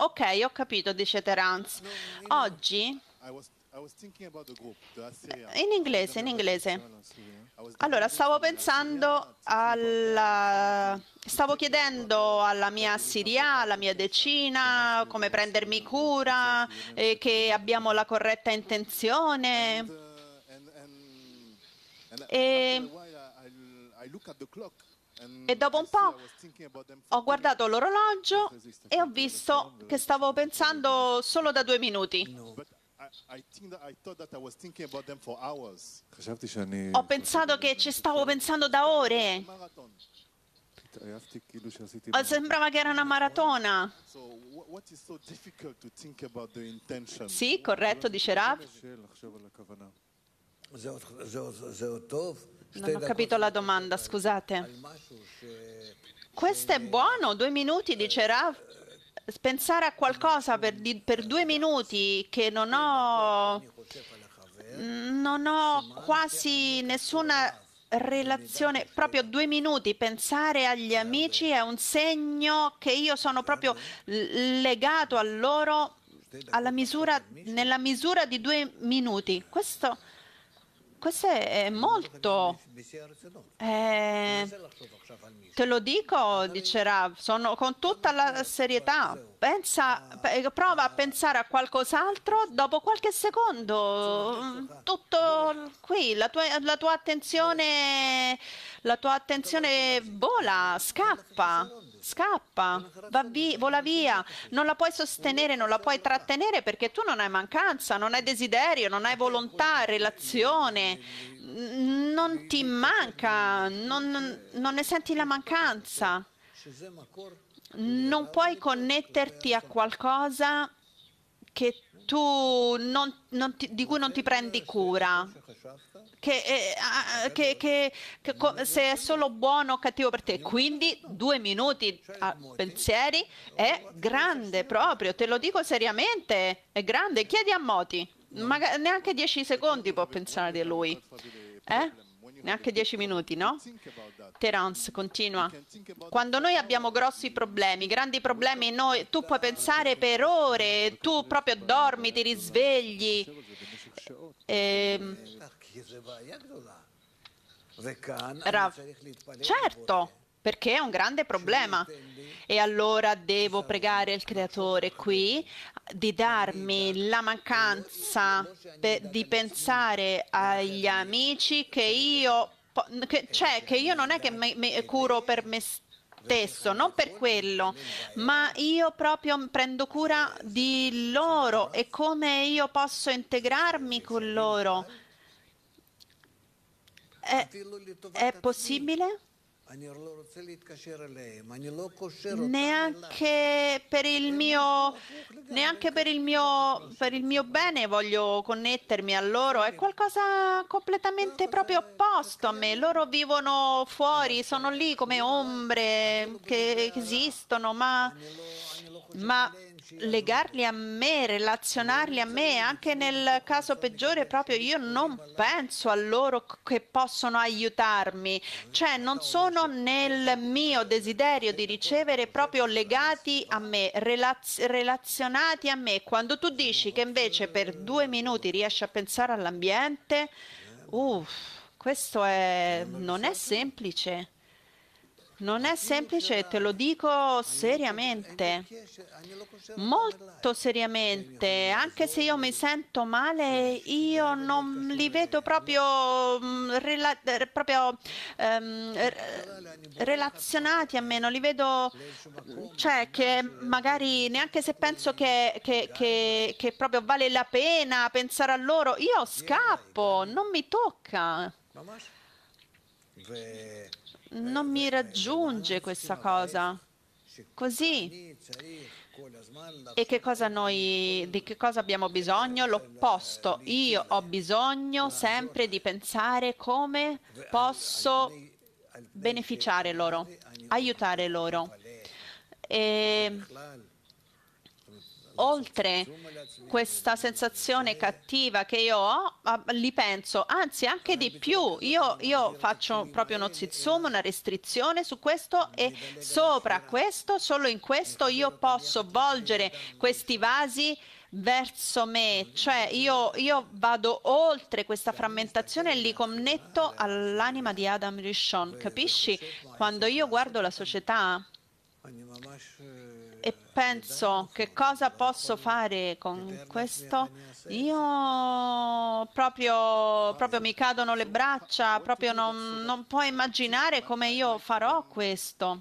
Ok, ho capito, dice Terence. Oggi in inglese, in inglese. Allora, stavo pensando alla... Stavo chiedendo alla mia Siria, alla mia decina, come prendermi cura, eh, che abbiamo la corretta intenzione. Uh, e e dopo un po' ho guardato l'orologio e ho visto che stavo pensando solo da due minuti. Ho pensato che ci stavo pensando da ore. Oh, sembrava che era una maratona. Sì, corretto, dice Rav. Non ho capito la domanda, scusate. Questo è buono, due minuti, dice Rav. Pensare a qualcosa per, per due minuti che non ho, non ho quasi nessuna relazione, proprio due minuti, pensare agli amici è un segno che io sono proprio legato a loro misura, nella misura di due minuti. Questo questo è molto, eh, te lo dico, dice Rav, sono con tutta la serietà. Pensa, prova a pensare a qualcos'altro, dopo qualche secondo, tutto qui, la tua, la tua attenzione, la tua attenzione vola, scappa, scappa, va vi, vola via, non la puoi sostenere, non la puoi trattenere perché tu non hai mancanza, non hai desiderio, non hai volontà, relazione non ti manca, non, non, ne senti la mancanza. Non puoi connetterti a qualcosa che tu non, non ti, di cui non ti prendi cura, che, eh, che, che, che se è solo buono o cattivo per te. Quindi due minuti a pensieri è grande proprio, te lo dico seriamente, è grande. Chiedi a Moti. Maga- neanche 10 secondi può pensare di lui. Eh? neanche dieci minuti, no? Terence continua. Quando noi abbiamo grossi problemi, grandi problemi, noi, tu puoi pensare per ore, tu proprio dormi, ti risvegli. Ehm, e... Eh, Rav, certo, perché è un grande problema. E allora devo pregare il Creatore qui di darmi la mancanza pe- di pensare agli amici che io, po- che, cioè, che io non è che mi, mi curo per me stesso Stesso, non per quello, ma io proprio prendo cura di loro e come io posso integrarmi con loro. È, è possibile? Neanche per il mio, neanche per il mio, per il mio bene voglio connettermi a loro, è qualcosa completamente proprio opposto a me. Loro vivono fuori, sono lì come ombre che esistono, ma, ma legarli a me, relazionarli a me, anche nel caso peggiore proprio io non penso a loro che possono aiutarmi, cioè non sono nel mio desiderio di ricevere proprio legati a me, relaz- relazionati a me. Quando tu dici che invece per due minuti riesci a pensare all'ambiente, uff, questo è, non è semplice. Non è semplice, te lo dico seriamente, molto seriamente, anche se io mi sento male, io non li vedo proprio, mm, rela- eh, proprio ehm, relazionati a me, non li vedo, cioè che magari neanche se penso che, che, che, che proprio vale la pena pensare a loro, io scappo, non mi tocca non mi raggiunge questa cosa. Così. E che cosa noi, di che cosa abbiamo bisogno? L'opposto. Io ho bisogno sempre di pensare come posso beneficiare loro, aiutare loro. E oltre questa sensazione cattiva che io ho, li penso, anzi anche di più, io, io faccio proprio uno zizzum, una restrizione su questo e sopra questo, solo in questo io posso volgere questi vasi verso me, cioè io, io, vado oltre questa frammentazione e li connetto all'anima di Adam Rishon, capisci? Quando io guardo la società, e penso che cosa posso fare con questo, io proprio, proprio mi cadono le braccia, proprio non, non puoi immaginare come io farò questo.